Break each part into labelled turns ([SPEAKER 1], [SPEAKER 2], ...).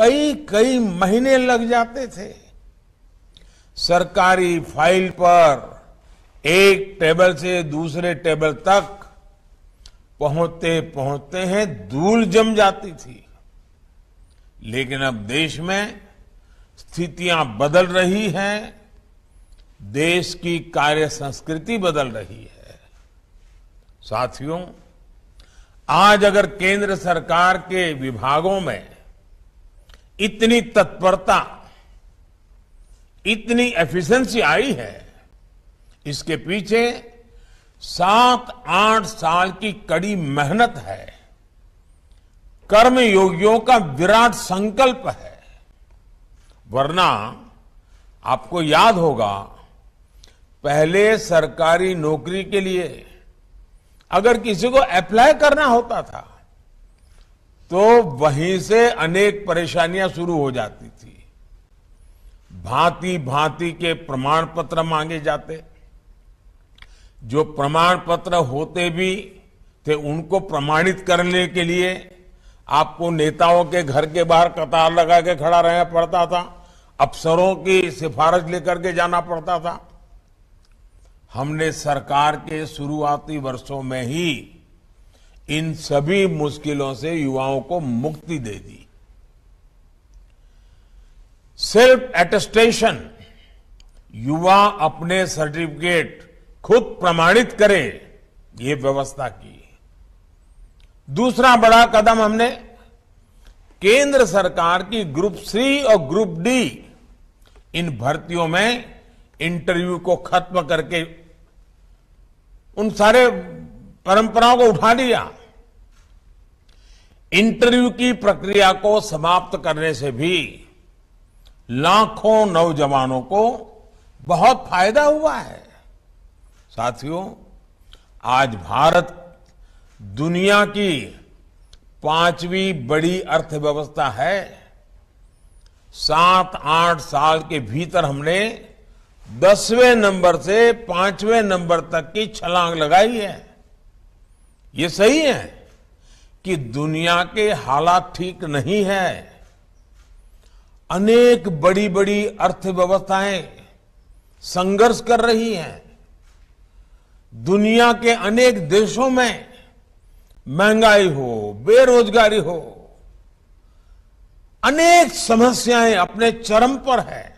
[SPEAKER 1] कई कई महीने लग जाते थे सरकारी फाइल पर एक टेबल से दूसरे टेबल तक पहुंचते पहुंचते हैं धूल जम जाती थी लेकिन अब देश में स्थितियां बदल रही हैं देश की कार्य संस्कृति बदल रही है साथियों आज अगर केंद्र सरकार के विभागों में इतनी तत्परता इतनी एफिशिएंसी आई है इसके पीछे सात आठ साल की कड़ी मेहनत है कर्म योगियों का विराट संकल्प है वरना आपको याद होगा पहले सरकारी नौकरी के लिए अगर किसी को अप्लाई करना होता था तो वहीं से अनेक परेशानियां शुरू हो जाती थी भांति भांति के प्रमाण पत्र मांगे जाते जो प्रमाण पत्र होते भी थे उनको प्रमाणित करने के लिए आपको नेताओं के घर के बाहर कतार लगा के खड़ा रहना पड़ता था अफसरों की सिफारिश लेकर के जाना पड़ता था हमने सरकार के शुरुआती वर्षों में ही इन सभी मुश्किलों से युवाओं को मुक्ति दे दी सेल्फ एटेस्टेशन युवा अपने सर्टिफिकेट खुद प्रमाणित करे ये व्यवस्था की दूसरा बड़ा कदम हमने केंद्र सरकार की ग्रुप सी और ग्रुप डी इन भर्तियों में इंटरव्यू को खत्म करके उन सारे परंपराओं को उठा लिया इंटरव्यू की प्रक्रिया को समाप्त करने से भी लाखों नौजवानों को बहुत फायदा हुआ है साथियों आज भारत दुनिया की पांचवी बड़ी अर्थव्यवस्था है सात आठ साल के भीतर हमने दसवें नंबर से पांचवें नंबर तक की छलांग लगाई है ये सही है कि दुनिया के हालात ठीक नहीं है अनेक बड़ी बड़ी अर्थव्यवस्थाएं संघर्ष कर रही हैं दुनिया के अनेक देशों में महंगाई हो बेरोजगारी हो अनेक समस्याएं अपने चरम पर है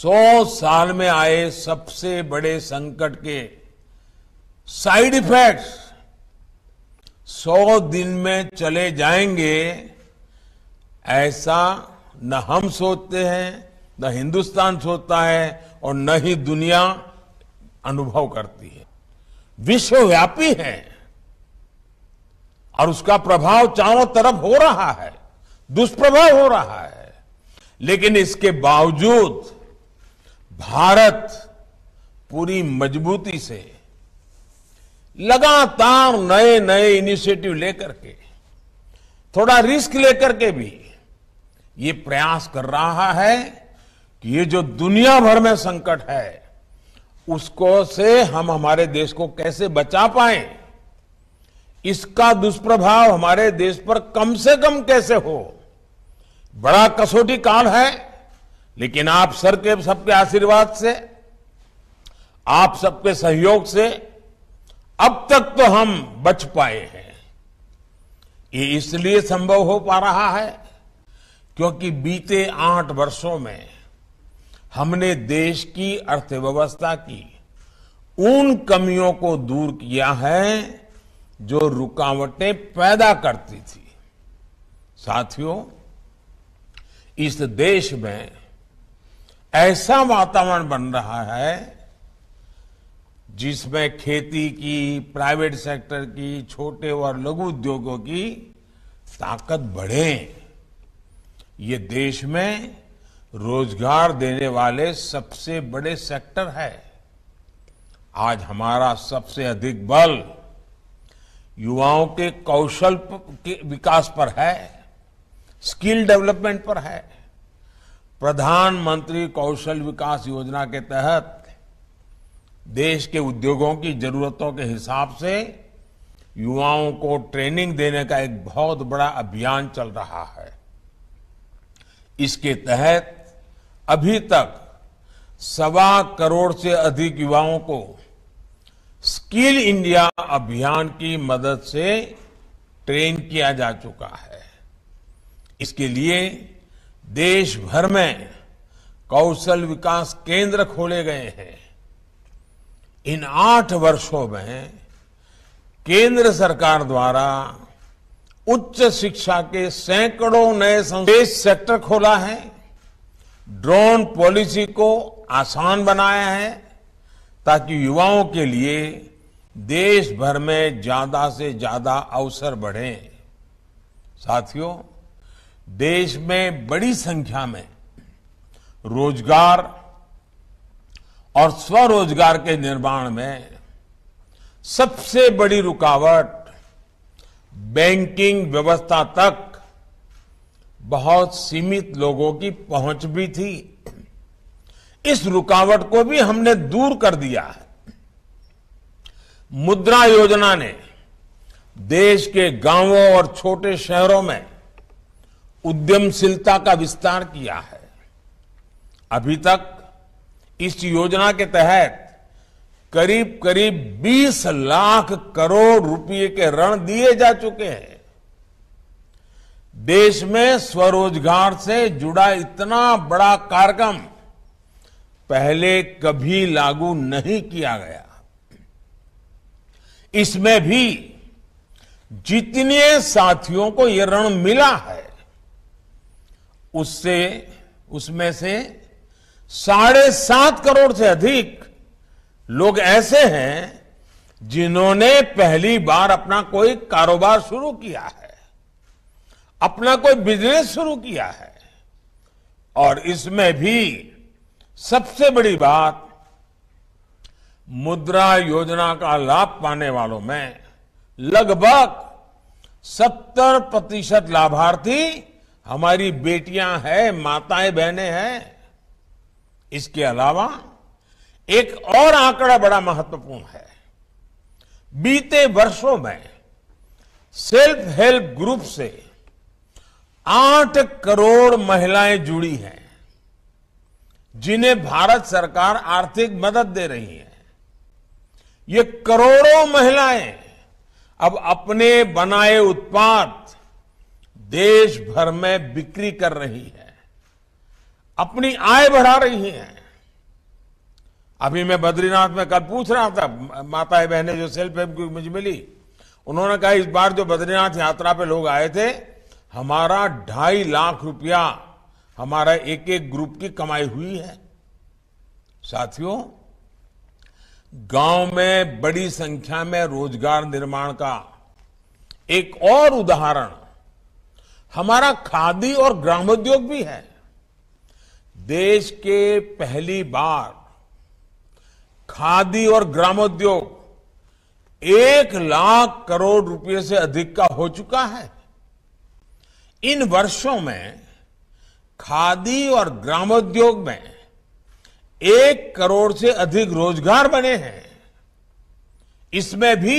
[SPEAKER 1] सौ साल में आए सबसे बड़े संकट के साइड इफेक्ट्स सौ दिन में चले जाएंगे ऐसा न हम सोचते हैं न हिंदुस्तान सोचता है और न ही दुनिया अनुभव करती है विश्वव्यापी है और उसका प्रभाव चारों तरफ हो रहा है दुष्प्रभाव हो रहा है लेकिन इसके बावजूद भारत पूरी मजबूती से लगातार नए नए इनिशिएटिव लेकर के थोड़ा रिस्क लेकर के भी ये प्रयास कर रहा है कि ये जो दुनिया भर में संकट है उसको से हम हमारे देश को कैसे बचा पाए इसका दुष्प्रभाव हमारे देश पर कम से कम कैसे हो बड़ा कसौटी काम है लेकिन आप सर के सबके आशीर्वाद से आप सबके सहयोग से अब तक तो हम बच पाए हैं ये इसलिए संभव हो पा रहा है क्योंकि बीते आठ वर्षों में हमने देश की अर्थव्यवस्था की उन कमियों को दूर किया है जो रुकावटें पैदा करती थी साथियों इस देश में ऐसा वातावरण बन रहा है जिसमें खेती की प्राइवेट सेक्टर की छोटे और लघु उद्योगों की ताकत बढ़े ये देश में रोजगार देने वाले सबसे बड़े सेक्टर है आज हमारा सबसे अधिक बल युवाओं के कौशल के विकास पर है स्किल डेवलपमेंट पर है प्रधानमंत्री कौशल विकास योजना के तहत देश के उद्योगों की जरूरतों के हिसाब से युवाओं को ट्रेनिंग देने का एक बहुत बड़ा अभियान चल रहा है इसके तहत अभी तक सवा करोड़ से अधिक युवाओं को स्किल इंडिया अभियान की मदद से ट्रेन किया जा चुका है इसके लिए देश भर में कौशल विकास केंद्र खोले गए हैं इन आठ वर्षों में केंद्र सरकार द्वारा उच्च शिक्षा के सैकड़ों नए संदेश सेक्टर खोला है ड्रोन पॉलिसी को आसान बनाया है ताकि युवाओं के लिए देश भर में ज्यादा से ज्यादा अवसर बढ़े साथियों देश में बड़ी संख्या में रोजगार और स्वरोजगार के निर्माण में सबसे बड़ी रुकावट बैंकिंग व्यवस्था तक बहुत सीमित लोगों की पहुंच भी थी इस रुकावट को भी हमने दूर कर दिया है मुद्रा योजना ने देश के गांवों और छोटे शहरों में उद्यमशीलता का विस्तार किया है अभी तक इस योजना के तहत करीब करीब 20 लाख करोड़ रुपए के ऋण दिए जा चुके हैं देश में स्वरोजगार से जुड़ा इतना बड़ा कार्यक्रम पहले कभी लागू नहीं किया गया इसमें भी जितने साथियों को यह ऋण मिला है उससे उसमें से साढ़े सात करोड़ से अधिक लोग ऐसे हैं जिन्होंने पहली बार अपना कोई कारोबार शुरू किया है अपना कोई बिजनेस शुरू किया है और इसमें भी सबसे बड़ी बात मुद्रा योजना का लाभ पाने वालों में लगभग 70 प्रतिशत लाभार्थी हमारी बेटियां हैं माताएं बहनें हैं इसके अलावा एक और आंकड़ा बड़ा महत्वपूर्ण है बीते वर्षों में सेल्फ हेल्प ग्रुप से आठ करोड़ महिलाएं जुड़ी हैं जिन्हें भारत सरकार आर्थिक मदद दे रही है ये करोड़ों महिलाएं अब अपने बनाए उत्पाद देश भर में बिक्री कर रही है अपनी आय बढ़ा रही हैं अभी मैं बद्रीनाथ में कल पूछ रहा था माता बहनें जो सेल्फ हेल्प ग्रुप मुझे मिली उन्होंने कहा इस बार जो बद्रीनाथ यात्रा पे लोग आए थे हमारा ढाई लाख रुपया हमारा एक एक ग्रुप की कमाई हुई है साथियों गांव में बड़ी संख्या में रोजगार निर्माण का एक और उदाहरण हमारा खादी और ग्रामोद्योग भी है देश के पहली बार खादी और ग्रामोद्योग एक लाख करोड़ रुपए से अधिक का हो चुका है इन वर्षों में खादी और ग्रामोद्योग में एक करोड़ से अधिक रोजगार बने हैं इसमें भी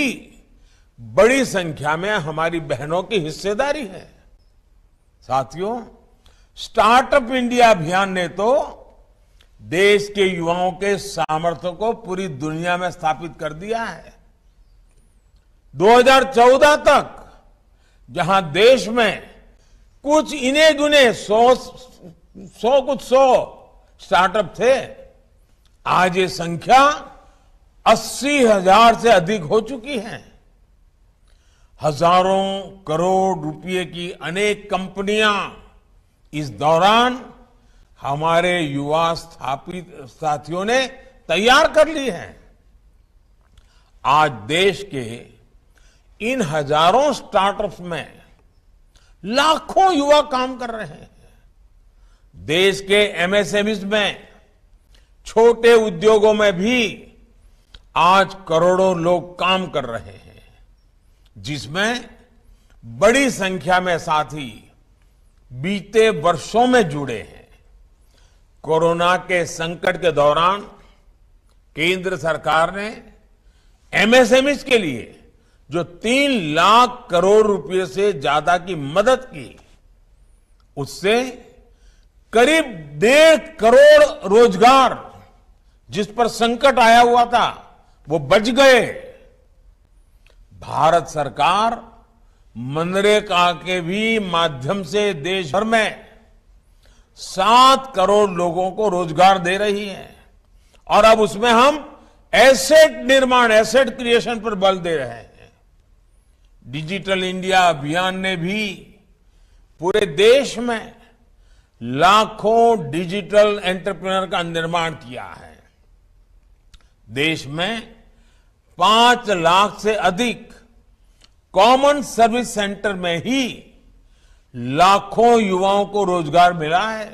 [SPEAKER 1] बड़ी संख्या में हमारी बहनों की हिस्सेदारी है साथियों स्टार्टअप इंडिया अभियान ने तो देश के युवाओं के सामर्थ्य को पूरी दुनिया में स्थापित कर दिया है 2014 तक जहां देश में कुछ इने गुने सौ सौ कुछ सौ स्टार्टअप थे आज ये संख्या अस्सी हजार से अधिक हो चुकी है हजारों करोड़ रुपए की अनेक कंपनियां इस दौरान हमारे युवा स्थापित साथियों ने तैयार कर ली है आज देश के इन हजारों स्टार्टअप्स में लाखों युवा काम कर रहे हैं देश के एमएसएमईज e में छोटे उद्योगों में भी आज करोड़ों लोग काम कर रहे हैं जिसमें बड़ी संख्या में साथी बीते वर्षों में जुड़े हैं कोरोना के संकट के दौरान केंद्र सरकार ने एमएसएमएस e के लिए जो तीन लाख करोड़ रुपए से ज्यादा की मदद की उससे करीब डेढ़ करोड़ रोजगार जिस पर संकट आया हुआ था वो बच गए भारत सरकार मनरेगा के भी माध्यम से देश भर में सात करोड़ लोगों को रोजगार दे रही है और अब उसमें हम एसेट निर्माण एसेट क्रिएशन पर बल दे रहे हैं डिजिटल इंडिया अभियान ने भी पूरे देश में लाखों डिजिटल एंटरप्रेन्योर का निर्माण किया है देश में पांच लाख से अधिक कॉमन सर्विस सेंटर में ही लाखों युवाओं को रोजगार मिला है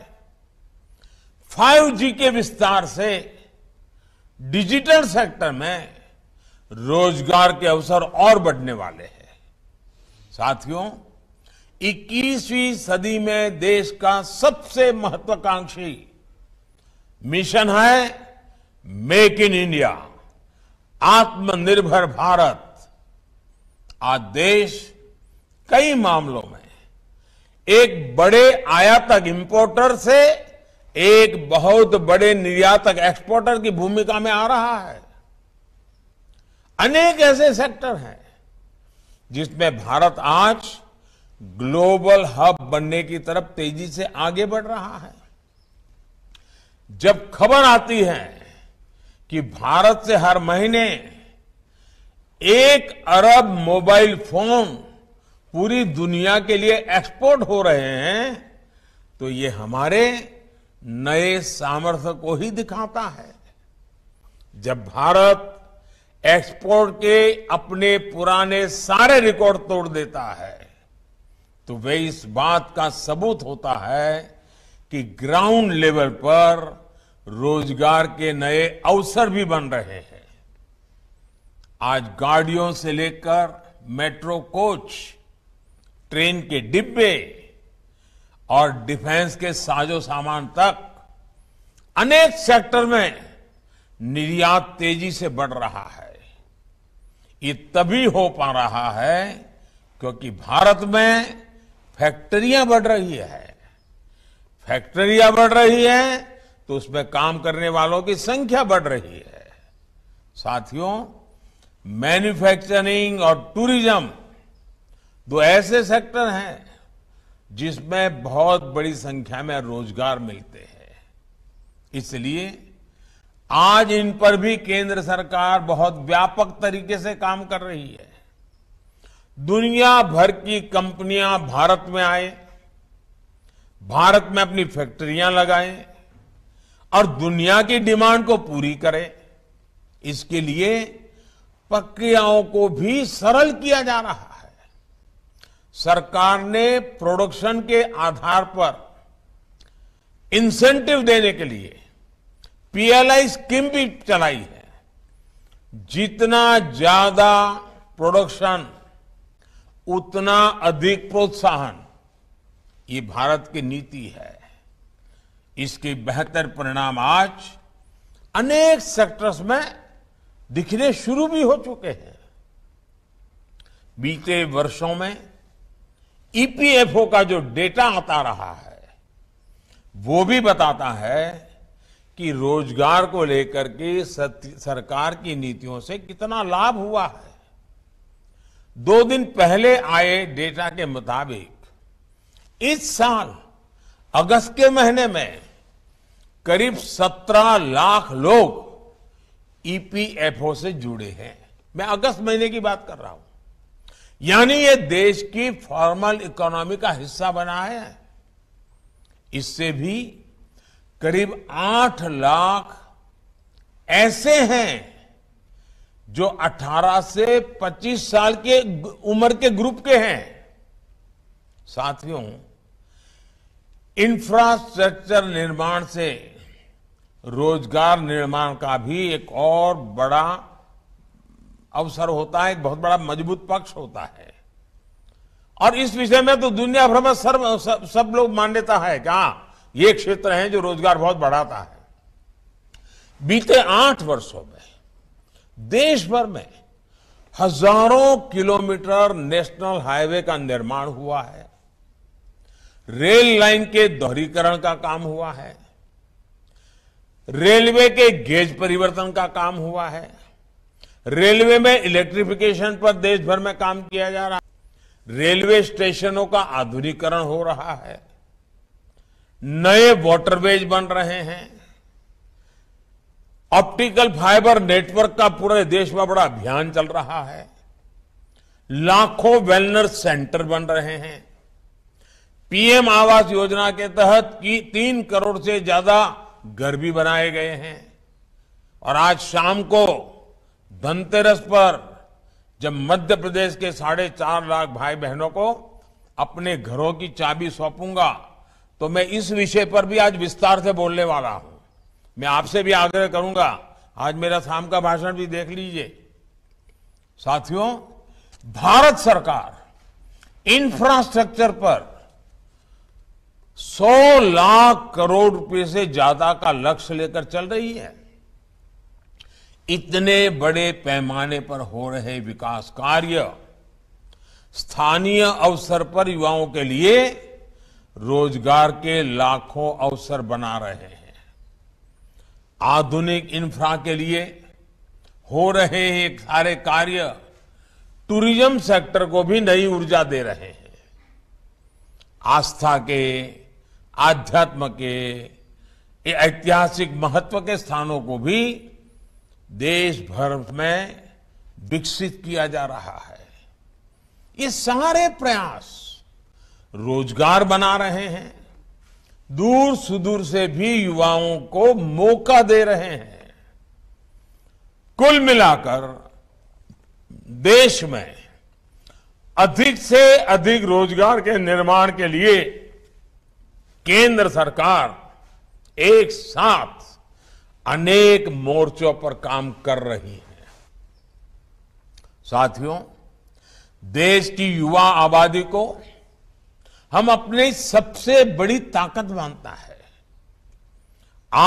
[SPEAKER 1] 5G के विस्तार से डिजिटल सेक्टर में रोजगार के अवसर और बढ़ने वाले हैं साथियों 21वीं सदी में देश का सबसे महत्वाकांक्षी मिशन है मेक इन इंडिया आत्मनिर्भर भारत आज देश कई मामलों में एक बड़े आयातक इंपोर्टर से एक बहुत बड़े निर्यातक एक्सपोर्टर की भूमिका में आ रहा है अनेक ऐसे सेक्टर हैं जिसमें भारत आज ग्लोबल हब बनने की तरफ तेजी से आगे बढ़ रहा है जब खबर आती है कि भारत से हर महीने एक अरब मोबाइल फोन पूरी दुनिया के लिए एक्सपोर्ट हो रहे हैं तो ये हमारे नए सामर्थ्य को ही दिखाता है जब भारत एक्सपोर्ट के अपने पुराने सारे रिकॉर्ड तोड़ देता है तो वे इस बात का सबूत होता है कि ग्राउंड लेवल पर रोजगार के नए अवसर भी बन रहे हैं आज गाड़ियों से लेकर मेट्रो कोच ट्रेन के डिब्बे और डिफेंस के साजो सामान तक अनेक सेक्टर में निर्यात तेजी से बढ़ रहा है ये तभी हो पा रहा है क्योंकि भारत में फैक्ट्रियां बढ़ रही है फैक्ट्रियां बढ़ रही है तो उसमें काम करने वालों की संख्या बढ़ रही है साथियों मैन्युफैक्चरिंग और टूरिज्म दो ऐसे सेक्टर हैं जिसमें बहुत बड़ी संख्या में रोजगार मिलते हैं इसलिए आज इन पर भी केंद्र सरकार बहुत व्यापक तरीके से काम कर रही है दुनिया भर की कंपनियां भारत में आए भारत में अपनी फैक्ट्रियां लगाएं और दुनिया की डिमांड को पूरी करें इसके लिए प्रक्रियाओं को भी सरल किया जा रहा है सरकार ने प्रोडक्शन के आधार पर इंसेंटिव देने के लिए पीएलआई स्कीम भी चलाई है जितना ज्यादा प्रोडक्शन उतना अधिक प्रोत्साहन ये भारत की नीति है इसके बेहतर परिणाम आज अनेक सेक्टर्स में दिखने शुरू भी हो चुके हैं बीते वर्षों में ईपीएफओ e का जो डेटा आता रहा है वो भी बताता है कि रोजगार को लेकर के सरकार की नीतियों से कितना लाभ हुआ है दो दिन पहले आए डेटा के मुताबिक इस साल अगस्त के महीने में करीब 17 लाख लोग ईपीएफओ e से जुड़े हैं मैं अगस्त महीने की बात कर रहा हूं यानी ये देश की फॉर्मल इकोनॉमी का हिस्सा बना है इससे भी करीब आठ लाख ऐसे हैं जो 18 से 25 साल के उम्र के ग्रुप के हैं साथियों इंफ्रास्ट्रक्चर निर्माण से रोजगार निर्माण का भी एक और बड़ा अवसर होता है एक बहुत बड़ा मजबूत पक्ष होता है और इस विषय में तो दुनिया भर में सर्व सब, सब लोग मान्यता है कि हाँ ये क्षेत्र है जो रोजगार बहुत बढ़ाता है बीते आठ वर्षों में देश भर में हजारों किलोमीटर नेशनल हाईवे का निर्माण हुआ है रेल लाइन के दोहरीकरण का काम हुआ है रेलवे के गेज परिवर्तन का काम हुआ है रेलवे में इलेक्ट्रिफिकेशन पर देश भर में काम किया जा रहा है रेलवे स्टेशनों का आधुनिकरण हो रहा है नए वॉटरवेज बन रहे हैं ऑप्टिकल फाइबर नेटवर्क का पूरे देश में बड़ा अभियान चल रहा है लाखों वेलनेस सेंटर बन रहे हैं पीएम आवास योजना के तहत की तीन करोड़ से ज्यादा घर भी बनाए गए हैं और आज शाम को धनतेरस पर जब मध्य प्रदेश के साढ़े चार लाख भाई बहनों को अपने घरों की चाबी सौंपूंगा तो मैं इस विषय पर भी आज विस्तार से बोलने वाला हूं मैं आपसे भी आग्रह करूंगा आज मेरा शाम का भाषण भी देख लीजिए साथियों भारत सरकार इंफ्रास्ट्रक्चर पर सौ लाख करोड़ रुपए से ज्यादा का लक्ष्य लेकर चल रही है इतने बड़े पैमाने पर हो रहे विकास कार्य स्थानीय अवसर पर युवाओं के लिए रोजगार के लाखों अवसर बना रहे हैं आधुनिक इंफ्रा के लिए हो रहे हैं सारे कार्य टूरिज्म सेक्टर को भी नई ऊर्जा दे रहे हैं आस्था के आध्यात्म के ऐतिहासिक महत्व के स्थानों को भी देश भर में विकसित किया जा रहा है ये सारे प्रयास रोजगार बना रहे हैं दूर सुदूर से भी युवाओं को मौका दे रहे हैं कुल मिलाकर देश में अधिक से अधिक रोजगार के निर्माण के लिए केंद्र सरकार एक साथ अनेक मोर्चों पर काम कर रही है साथियों देश की युवा आबादी को हम अपनी सबसे बड़ी ताकत मानता है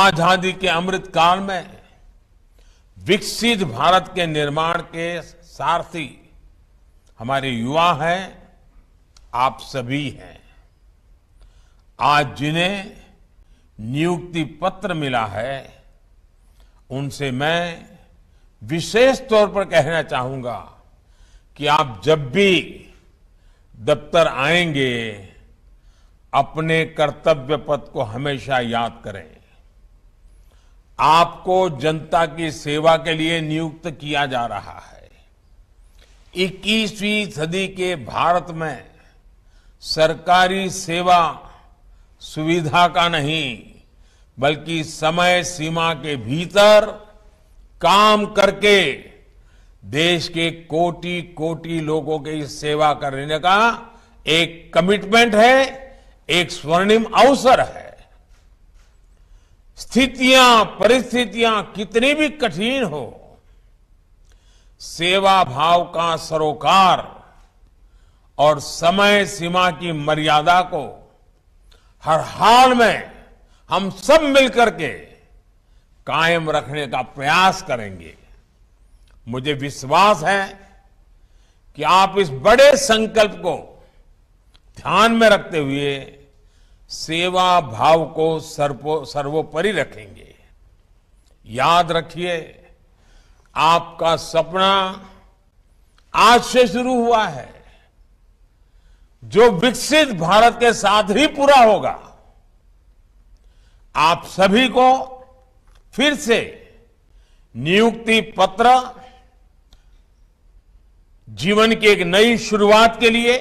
[SPEAKER 1] आजादी के अमृत काल में विकसित भारत के निर्माण के सारथी हमारे युवा हैं आप सभी हैं आज जिन्हें नियुक्ति पत्र मिला है उनसे मैं विशेष तौर पर कहना चाहूंगा कि आप जब भी दफ्तर आएंगे अपने कर्तव्य पथ को हमेशा याद करें आपको जनता की सेवा के लिए नियुक्त किया जा रहा है 21वीं सदी के भारत में सरकारी सेवा सुविधा का नहीं बल्कि समय सीमा के भीतर काम करके देश के कोटि कोटि लोगों की सेवा करने का एक कमिटमेंट है एक स्वर्णिम अवसर है स्थितियां परिस्थितियां कितनी भी कठिन हो सेवा भाव का सरोकार और समय सीमा की मर्यादा को हर हाल में हम सब मिलकर के कायम रखने का प्रयास करेंगे मुझे विश्वास है कि आप इस बड़े संकल्प को ध्यान में रखते हुए सेवा भाव को सर्वो सर्वोपरि रखेंगे याद रखिए आपका सपना आज से शुरू हुआ है जो विकसित भारत के साथ ही पूरा होगा आप सभी को फिर से नियुक्ति पत्र जीवन की एक नई शुरुआत के लिए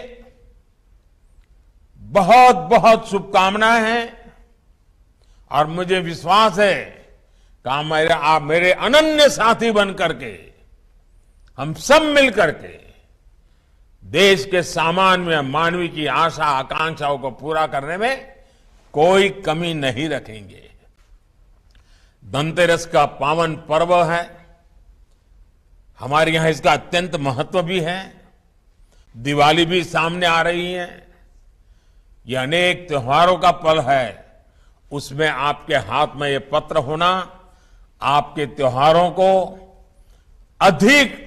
[SPEAKER 1] बहुत बहुत शुभकामनाएं हैं और मुझे विश्वास है कि मेरे आप मेरे अनन्य साथी बन करके हम सब मिलकर के देश के सामान्य मानवी की आशा आकांक्षाओं को पूरा करने में कोई कमी नहीं रखेंगे धनतेरस का पावन पर्व है हमारे यहां इसका अत्यंत महत्व भी है दिवाली भी सामने आ रही है ये अनेक त्योहारों का पल है उसमें आपके हाथ में ये पत्र होना आपके त्योहारों को अधिक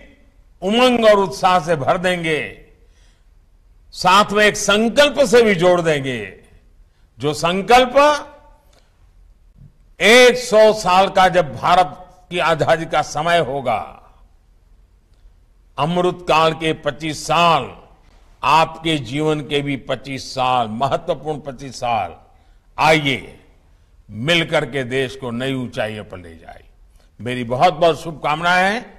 [SPEAKER 1] उमंग और उत्साह से भर देंगे साथ में एक संकल्प से भी जोड़ देंगे जो संकल्प 100 साल का जब भारत की आजादी का समय होगा अमृत काल के 25 साल आपके जीवन के भी 25 साल महत्वपूर्ण 25 साल आइए मिलकर के देश को नई ऊंचाइयों पर ले जाए मेरी बहुत बहुत शुभकामनाएं हैं